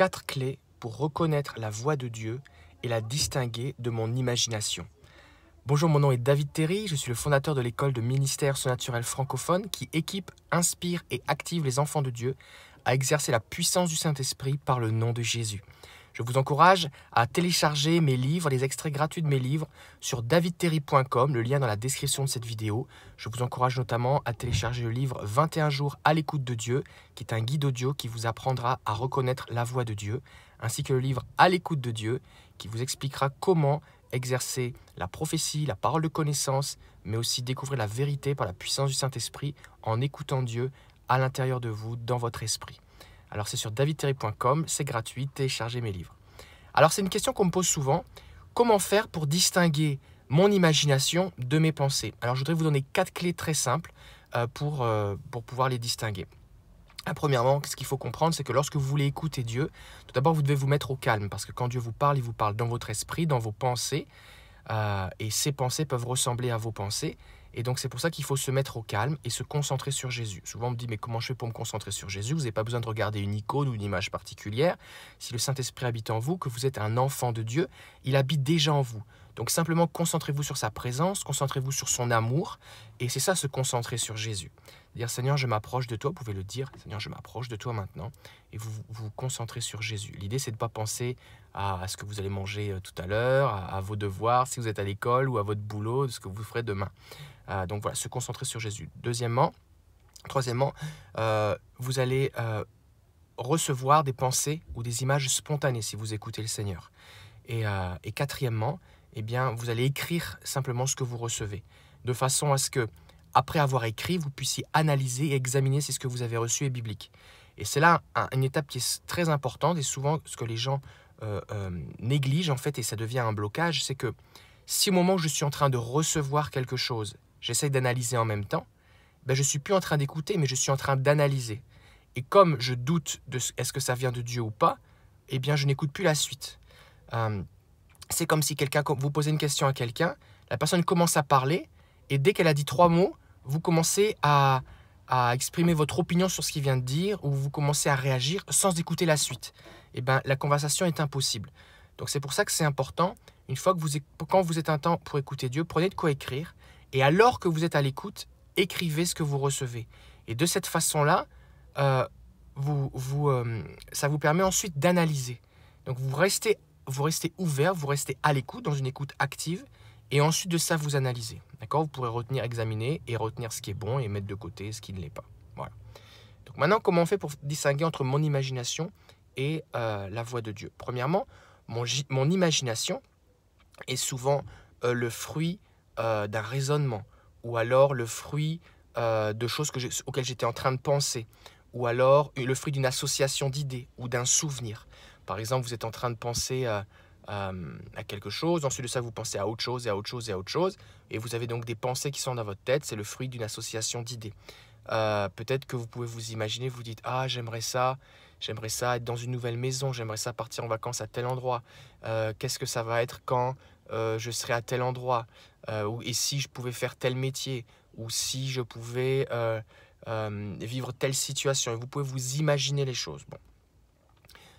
quatre clés pour reconnaître la voix de Dieu et la distinguer de mon imagination. Bonjour, mon nom est David Terry, je suis le fondateur de l'école de ministère surnaturel francophone qui équipe, inspire et active les enfants de Dieu à exercer la puissance du Saint-Esprit par le nom de Jésus. Je vous encourage à télécharger mes livres, les extraits gratuits de mes livres sur davidterry.com, le lien dans la description de cette vidéo. Je vous encourage notamment à télécharger le livre 21 jours à l'écoute de Dieu, qui est un guide audio qui vous apprendra à reconnaître la voix de Dieu, ainsi que le livre À l'écoute de Dieu, qui vous expliquera comment exercer la prophétie, la parole de connaissance, mais aussi découvrir la vérité par la puissance du Saint-Esprit en écoutant Dieu à l'intérieur de vous, dans votre esprit. Alors c'est sur davidterry.com, c'est gratuit, téléchargez mes livres. Alors c'est une question qu'on me pose souvent, comment faire pour distinguer mon imagination de mes pensées Alors je voudrais vous donner quatre clés très simples euh, euh, pour, pouvoir les distinguer. Ah, premièrement, ce qu'il faut comprendre, c'est que lorsque vous voulez écouter Dieu, tout d'abord, vous devez vous mettre au calme, parce que quand Dieu vous parle, il vous parle dans votre esprit, dans vos pensées, euh, et ces pensées peuvent ressembler à vos pensées, et donc c'est pour ça qu'il faut se mettre au calme et se concentrer sur Jésus. Souvent on me dit mais comment je fais pour me concentrer sur Jésus Vous n'avez pas besoin de regarder une icône ou une image particulière. Si le Saint-Esprit habite en vous, que vous êtes un enfant de Dieu, il habite déjà en vous. Donc simplement concentrez-vous sur sa présence, concentrez-vous sur son amour, et c'est ça se concentrer sur Jésus. Dire Seigneur, je m'approche de toi, vous pouvez le dire, Seigneur, je m'approche de toi maintenant, et vous vous, concentrez sur Jésus. L'idée, c'est de ne pas penser à, ce que vous allez manger euh, tout à l'heure, à, vos devoirs, si vous êtes à l'école ou à votre boulot, ce que vous ferez demain. Euh, donc voilà, se concentrer sur Jésus. Deuxièmement, troisièmement, euh, vous allez euh, recevoir des pensées ou des images spontanées si vous écoutez le Seigneur. Et, quatrièmement, eh bien, vous allez écrire simplement ce que vous recevez, de façon à ce que, après avoir écrit, vous puissiez analyser et examiner si ce que vous avez reçu est biblique. Et c'est là une étape qui est très importante et souvent ce que les gens négligent en fait et ça devient un blocage, c'est que si au moment où je suis en train de recevoir quelque chose j'essaie d'analyser en même temps, ben je suis plus en train d'écouter, mais je suis en train d'analyser. Et comme je doute de est-ce que ça vient de Dieu ou pas, eh bien, je n'écoute plus la suite. Euh, c'est comme si quelqu'un vous posez une question à quelqu'un, la personne commence à parler, et dès qu'elle a dit trois mots, vous commencez à, exprimer votre opinion sur ce qu'il vient de dire, ou vous commencez à réagir sans écouter la suite. Eh bien, la conversation est impossible. Donc c'est pour ça que c'est important, une fois que vous, quand vous êtes un temps pour écouter Dieu, prenez de quoi écrire, et alors que vous êtes à l'écoute, écrivez ce que vous recevez. Et de cette façon-là, euh, vous, vous, euh, ça vous permet ensuite d'analyser. Donc vous restez, vous restez ouvert, vous restez à l'écoute, dans une écoute active, et ensuite de ça, vous analysez. D'accord Vous pourrez retenir, examiner et retenir ce qui est bon et mettre de côté ce qui ne l'est pas. Voilà. Donc maintenant, comment on fait pour distinguer entre mon imagination et euh, la voix de Dieu Premièrement, mon, mon imagination est souvent le fruit euh, d'un raisonnement, ou alors le fruit euh, de choses auxquelles j'étais en train de penser, ou alors euh, le fruit d'une association d'idées ou d'un souvenir. Par exemple, vous êtes en train de penser à, quelque chose, ensuite de ça, vous pensez à autre chose et à autre chose et à autre chose, et vous avez donc des pensées qui sont dans votre tête, c'est le fruit d'une association d'idées. Peut-être que vous pouvez vous imaginer, vous dites Ah, j'aimerais ça, j'aimerais ça être dans une nouvelle maison, j'aimerais ça partir en vacances à tel endroit, qu'est-ce que ça va être quand euh, je serais à tel endroit, euh, ou et si je pouvais faire tel métier, ou si je pouvais euh, vivre telle situation. vous pouvez vous imaginer les choses. Bon,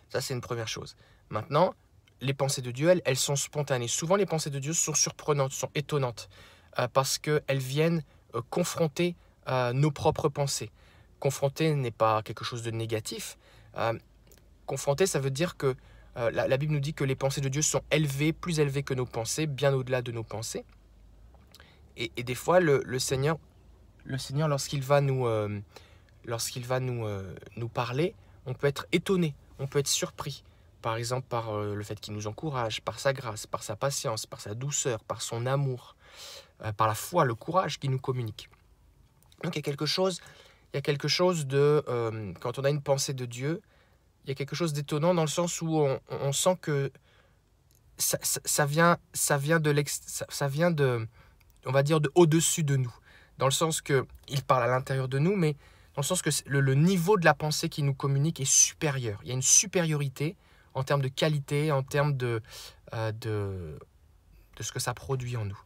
ça c'est une première chose. Maintenant, les pensées de Dieu, elles, sont spontanées. Souvent, les pensées de Dieu sont surprenantes, sont étonnantes, parce qu'elles viennent confronter nos propres pensées. Confronter n'est pas quelque chose de négatif. confronter, ça veut dire que euh, la, Bible nous dit que les pensées de Dieu sont élevées, plus élevées que nos pensées, bien au-delà de nos pensées. Et, des fois, le, Seigneur, le Seigneur lorsqu'il va, nous, euh, lorsqu'il va nous, euh, nous parler, on peut être étonné, on peut être surpris. Par exemple, par le fait qu'il nous encourage, par sa grâce, par sa patience, par sa douceur, par son amour, par la foi, le courage qu'il nous communique. Donc il y a quelque chose, il y a quelque chose de... quand on a une pensée de Dieu, il y a quelque chose d'étonnant dans le sens où on, sent que ça, vient, ça vient de l'ex, ça, vient de, on va dire, de au-dessus de nous. Dans le sens que il parle à l'intérieur de nous, mais dans le sens que le, niveau de la pensée qui nous communique est supérieur. Il y a une supériorité en termes de qualité, en termes de, euh, de, de ce que ça produit en nous.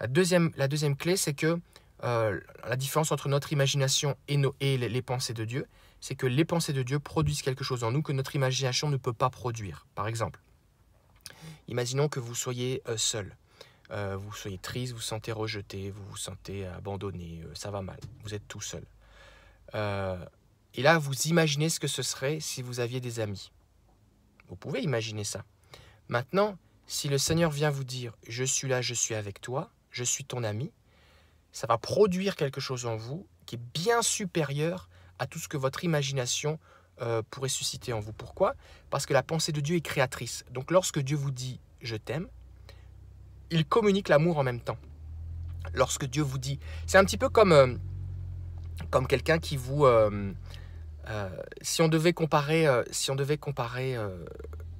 La deuxième, la deuxième clé, c'est que euh, la différence entre notre imagination et, nos, et les pensées de Dieu, c'est que les pensées de Dieu produisent quelque chose en nous que notre imagination ne peut pas produire. Par exemple, imaginons que vous soyez euh, seul. Euh, vous soyez triste, vous vous sentez rejeté, vous vous sentez abandonné, euh, ça va mal, vous êtes tout seul. et là, vous imaginez ce que ce serait si vous aviez des amis. Vous pouvez imaginer ça. Maintenant, si le Seigneur vient vous dire ⁇ Je suis là, je suis avec toi, je suis ton ami ⁇ ça va produire quelque chose en vous qui est bien supérieur à tout ce que votre imagination euh, pourrait susciter en vous. Pourquoi Parce que la pensée de Dieu est créatrice. Donc lorsque Dieu vous dit ⁇ je t'aime ⁇ il communique l'amour en même temps. Lorsque Dieu vous dit, c'est un petit peu comme, euh, comme quelqu'un qui vous... Euh, si on devait comparer, si on devait comparer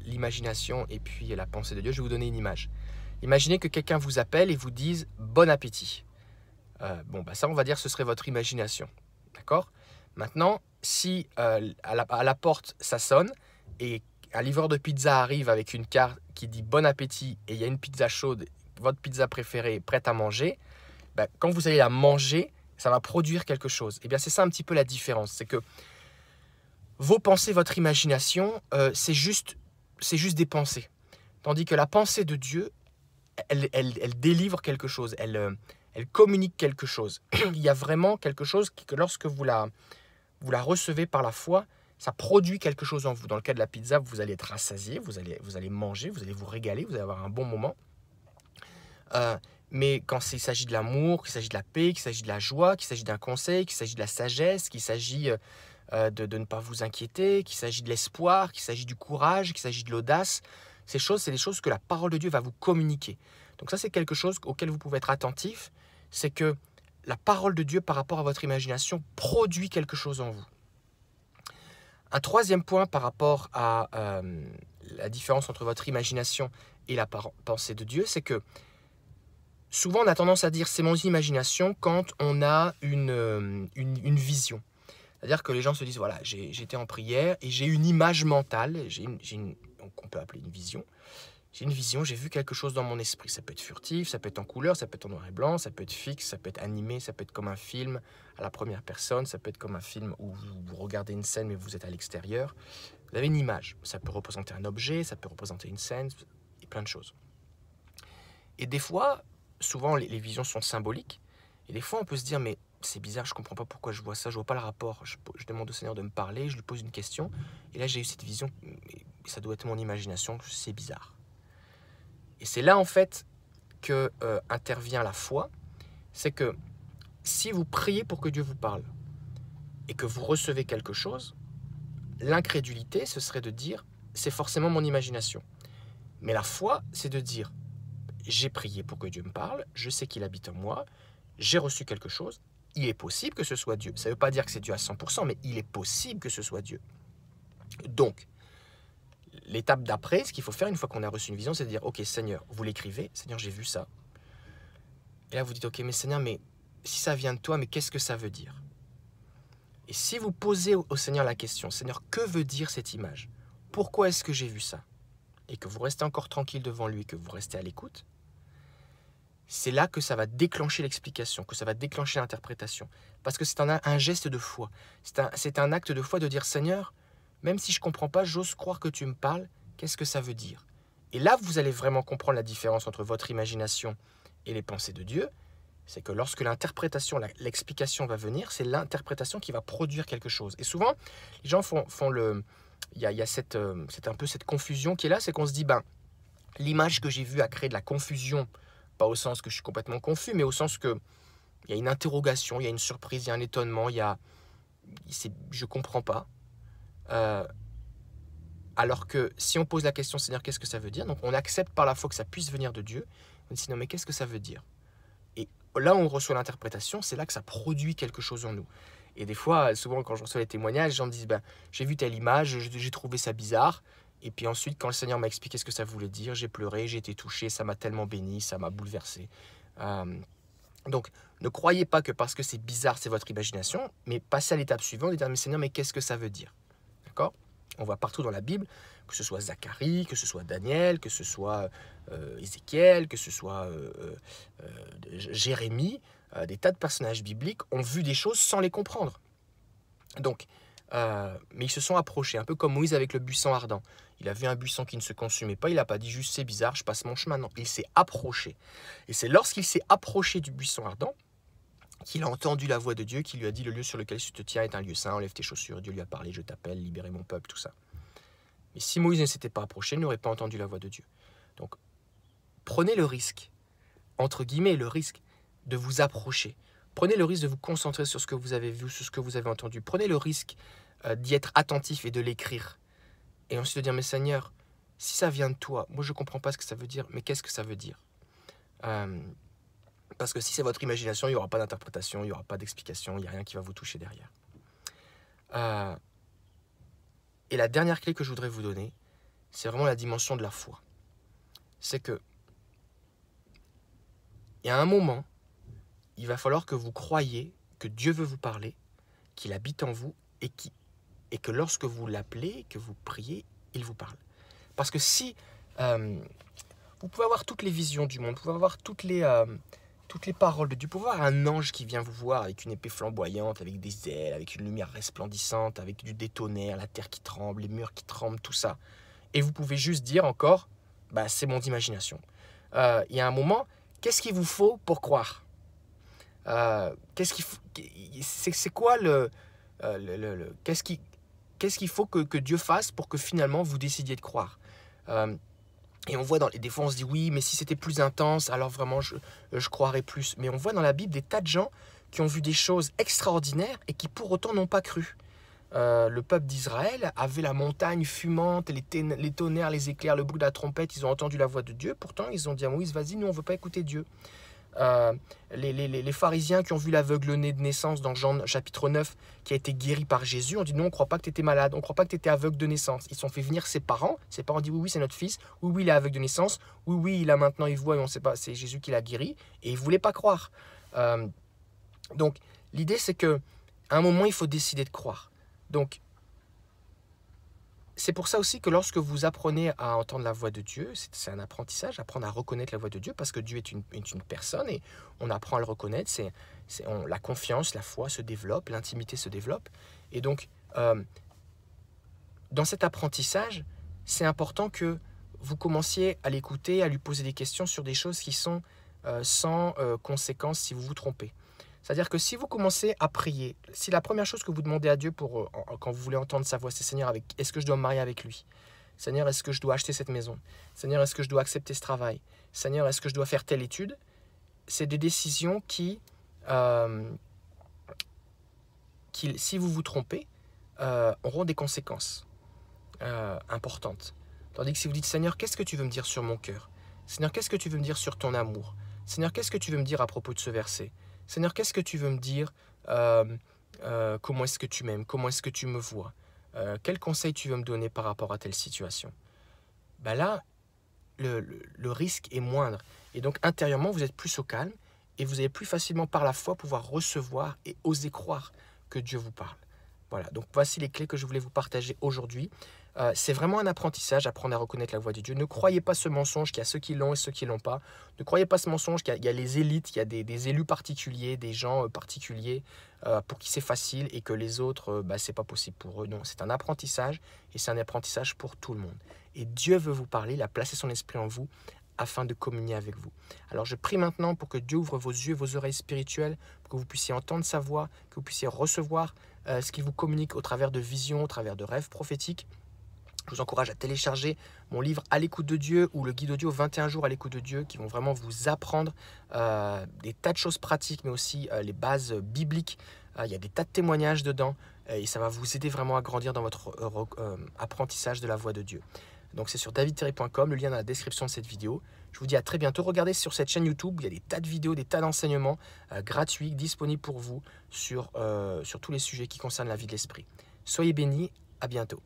l'imagination et puis la pensée de Dieu, je vais vous donner une image. Imaginez que quelqu'un vous appelle et vous dise ⁇ bon appétit ⁇ Bon, bah ça on va dire ce serait votre imagination. D'accord Maintenant, si euh, à, la, porte ça sonne et un livreur de pizza arrive avec une carte qui dit bon appétit et il y a une pizza chaude, votre pizza préférée prête à manger, ben, quand vous allez la manger, ça va produire quelque chose. Et eh bien c'est ça un petit peu la différence, c'est que vos pensées, votre imagination, euh, c'est juste, c'est juste des pensées, tandis que la pensée de Dieu, elle, elle, elle délivre quelque chose, elle, euh, elle communique quelque chose. il y a vraiment quelque chose que lorsque vous la, vous la recevez par la foi, ça produit quelque chose en vous. Dans le cas de la pizza, vous allez être rassasié, vous allez, vous allez manger, vous allez vous régaler, vous allez avoir un bon moment. Euh, mais quand il s'agit de l'amour, qu'il s'agit de la paix, qu'il s'agit de la joie, qu'il s'agit d'un conseil, qu'il s'agit de la sagesse, qu'il s'agit euh, euh, de, de, ne pas vous inquiéter, qu'il s'agit de l'espoir, qu'il s'agit du courage, qu'il s'agit de l'audace, ces choses, c'est des choses que la parole de Dieu va vous communiquer. Donc ça, c'est quelque chose auquel vous pouvez être attentif, c'est que la parole de Dieu par rapport à votre imagination produit quelque chose en vous. Un troisième point par rapport à euh, la différence entre votre imagination et la pensée de Dieu, c'est que souvent on a tendance à dire c'est mon imagination quand on a une, euh, une, vision. C'est-à-dire que les gens se disent, voilà, j'étais en prière et j'ai une image mentale, j'ai qu'on peut appeler une vision, j'ai une vision, j'ai vu quelque chose dans mon esprit. Ça peut être furtif, ça peut être en couleur, ça peut être en noir et blanc, ça peut être fixe, ça peut être animé, ça peut être comme un film à la première personne, ça peut être comme un film où vous regardez une scène mais vous êtes à l'extérieur. Vous avez une image. Ça peut représenter un objet, ça peut représenter une scène, et plein de choses. Et des fois, souvent les, visions sont symboliques. Et des fois, on peut se dire, mais c'est bizarre, je comprends pas pourquoi je vois ça, je vois pas le rapport. Je, je, demande au Seigneur de me parler, je lui pose une question, et là j'ai eu cette vision, ça doit être mon imagination, c'est bizarre. Et c'est là en fait que euh, intervient la foi, c'est que si vous priez pour que Dieu vous parle et que vous recevez quelque chose, l'incrédulité, ce serait de dire c'est forcément mon imagination. Mais la foi, c'est de dire j'ai prié pour que Dieu me parle, je sais qu'il habite en moi, j'ai reçu quelque chose, il est possible que ce soit Dieu. Ça ne veut pas dire que c'est Dieu à 100%, mais il est possible que ce soit Dieu. Donc, l'étape d'après, ce qu'il faut faire une fois qu'on a reçu une vision, c'est de dire, OK Seigneur, vous l'écrivez, Seigneur, j'ai vu ça. Et là, vous dites, OK, mais Seigneur, mais si ça vient de toi, mais qu'est-ce que ça veut dire Et si vous posez au Seigneur la question, Seigneur, que veut dire cette image Pourquoi est-ce que j'ai vu ça Et que vous restez encore tranquille devant lui, que vous restez à l'écoute, c'est là que ça va déclencher l'explication, que ça va déclencher l'interprétation. Parce que c'est un, geste de foi. C'est un acte de foi de dire, Seigneur, même si je ne comprends pas, j'ose croire que tu me parles, qu'est-ce que ça veut dire Et là, vous allez vraiment comprendre la différence entre votre imagination et les pensées de Dieu. C'est que lorsque l'interprétation, l'explication va venir, c'est l'interprétation qui va produire quelque chose. Et souvent, les gens font, le... Il y a, cette, euh, un peu cette confusion qui est là, c'est qu'on se dit, ben, l'image que j'ai vue a créé de la confusion, pas au sens que je suis complètement confus, mais au sens que il y a une interrogation, il y a une surprise, il y a un étonnement, il y a, je comprends pas. Euh, alors que si on pose la question, Seigneur, qu'est-ce que ça veut dire Donc on accepte par la foi que ça puisse venir de Dieu. On dit, mais qu'est-ce que ça veut dire Et là, on reçoit l'interprétation, c'est là que ça produit quelque chose en nous. Et des fois, souvent, quand je reçois les témoignages, les gens me disent, ben, j'ai vu telle image, j'ai trouvé ça bizarre. Et puis ensuite, quand le Seigneur m'a expliqué ce que ça voulait dire, j'ai pleuré, j'ai été touché, ça m'a tellement béni, ça m'a bouleversé. Euh, donc, ne croyez pas que parce que c'est bizarre, c'est votre imagination, mais passez à l'étape suivante et dites, mais Seigneur, mais qu'est-ce que ça veut dire on voit partout dans la Bible, que ce soit Zacharie, que ce soit Daniel, que ce soit euh, Ézéchiel, que ce soit euh, euh, Jérémie, des tas de personnages bibliques ont vu des choses sans les comprendre. Donc, mais ils se sont approchés, un peu comme Moïse avec le buisson ardent. Il a vu un buisson qui ne se consumait pas, il n'a pas dit juste c'est bizarre, je passe mon chemin. Non, il s'est approché. Et c'est lorsqu'il s'est approché du buisson ardent qu'il a entendu la voix de Dieu qui lui a dit le lieu sur lequel tu te tiens est un lieu saint, enlève tes chaussures, Dieu lui a parlé, je t'appelle, libérez mon peuple, tout ça. Mais si Moïse ne s'était pas approché, il n'aurait pas entendu la voix de Dieu. Donc prenez le risque, entre guillemets le risque, de vous approcher. Prenez le risque de vous concentrer sur ce que vous avez vu, sur ce que vous avez entendu. Prenez le risque euh, d'y être attentif et de l'écrire. Et ensuite de dire, mais Seigneur, si ça vient de toi, moi je ne comprends pas ce que ça veut dire, mais qu'est-ce que ça veut dire euh, parce que si c'est votre imagination, il n'y aura pas d'interprétation, il n'y aura pas d'explication, il n'y a rien qui va vous toucher derrière. Euh, et la dernière clé que je voudrais vous donner, c'est vraiment la dimension de la foi. C'est que, il y a un moment, il va falloir que vous croyez que Dieu veut vous parler, qu'il habite en vous et, qui, et que lorsque vous l'appelez, que vous priez, il vous parle. Parce que si euh, vous pouvez avoir toutes les visions du monde, vous pouvez avoir toutes les, euh, toutes les paroles de Dieu, un ange qui vient vous voir avec une épée flamboyante, avec des ailes, avec une lumière resplendissante, avec du détonnerre, la terre qui tremble, les murs qui tremblent, tout ça. Et vous pouvez juste dire encore, bah, c'est mon imagination. Euh, il y a un moment, qu'est-ce qu'il vous faut pour croire euh, Qu'est-ce qu'il faut C'est quoi le, euh, qu'est-ce qu'il faut que, Dieu fasse pour que finalement vous décidiez de croire et on voit dans les... Des on se dit oui, mais si c'était plus intense, alors vraiment, euh, je, croirais plus. Mais on voit dans la Bible des tas de gens qui ont vu des choses extraordinaires et qui pour autant n'ont pas cru. Euh, le peuple d'Israël avait la montagne fumante, les, les, tonnerres, les éclairs, le bruit de la trompette, ils ont entendu la voix de Dieu, pourtant ils ont dit à Moïse, vas-y, nous on ne veut pas écouter Dieu. Euh, les, pharisiens qui ont vu l'aveugle né de naissance dans Jean chapitre 9, qui a été guéri par Jésus, ont dit non, on ne croit pas que tu étais malade, on ne croit pas que tu étais aveugle de naissance. Ils sont fait venir ses parents, ses parents dit oui, oui, c'est notre fils, oui, oui, il est aveugle de naissance, oui, oui, il a maintenant, il voit, et on sait pas, c'est Jésus qui l'a guéri, et ils ne voulaient pas croire. Euh, donc, l'idée, c'est que à un moment, il faut décider de croire. Donc, c'est pour ça aussi que lorsque vous apprenez à entendre la voix de Dieu, c'est un apprentissage, apprendre à reconnaître la voix de Dieu, parce que Dieu est une, personne et on apprend à le reconnaître. C'est, la confiance, la foi se développe, l'intimité se développe. Et donc, euh, dans cet apprentissage, c'est important que vous commenciez à l'écouter, à lui poser des questions sur des choses qui sont euh, sans euh, conséquence si vous vous trompez. C'est-à-dire que si vous commencez à prier, si la première chose que vous demandez à Dieu pour, euh, quand vous voulez entendre sa voix, c'est Seigneur, est-ce que je dois me marier avec lui Seigneur, est-ce que je dois acheter cette maison Seigneur, est-ce que je dois accepter ce travail Seigneur, est-ce que je dois faire telle étude C'est des décisions euh, qui, si vous vous trompez, euh, auront des conséquences importantes. Tandis que si vous dites Seigneur, qu'est-ce que tu veux me dire sur mon cœur Seigneur, qu'est-ce que tu veux me dire sur ton amour Seigneur, qu'est-ce que tu veux me dire à propos de ce verset Seigneur, qu'est-ce que tu veux me dire euh, euh, Comment est-ce que tu m'aimes Comment est-ce que tu me vois euh, Quel conseil tu veux me donner par rapport à telle situation ben Là, le, le, risque est moindre. Et donc, intérieurement, vous êtes plus au calme et vous allez plus facilement, par la foi, pouvoir recevoir et oser croire que Dieu vous parle. Voilà, donc voici les clés que je voulais vous partager aujourd'hui. Euh, c'est vraiment un apprentissage, apprendre à reconnaître la voix de Dieu. Ne croyez pas ce mensonge qu'il y a ceux qui l'ont et ceux qui l'ont pas. Ne croyez pas ce mensonge qu'il y, a les élites, qu'il y a des, élus particuliers, des gens euh, particuliers euh, pour qui c'est facile et que les autres, ce bah, c'est pas possible pour eux. Non, c'est un apprentissage et c'est un apprentissage pour tout le monde. Et Dieu veut vous parler, il a placé son esprit en vous afin de communier avec vous. Alors je prie maintenant pour que Dieu ouvre vos yeux, vos oreilles spirituelles, pour que vous puissiez entendre sa voix, que vous puissiez recevoir ce qu'il vous communique au travers de visions, au travers de rêves prophétiques, je vous encourage à télécharger mon livre À l'écoute de Dieu ou le guide audio 21 jours à l'écoute de Dieu qui vont vraiment vous apprendre euh, des tas de choses pratiques mais aussi euh, les bases bibliques. Euh, il y a des tas de témoignages dedans et ça va vous aider vraiment à grandir dans votre apprentissage de la voix de Dieu. Donc c'est sur davidterry.com, le lien dans la description de cette vidéo. Je vous dis à très bientôt. Regardez sur cette chaîne YouTube, il y a des tas de vidéos, des tas d'enseignements gratuits disponibles pour vous sur, sur tous les sujets qui concernent la vie de l'esprit. Soyez bénis, à bientôt.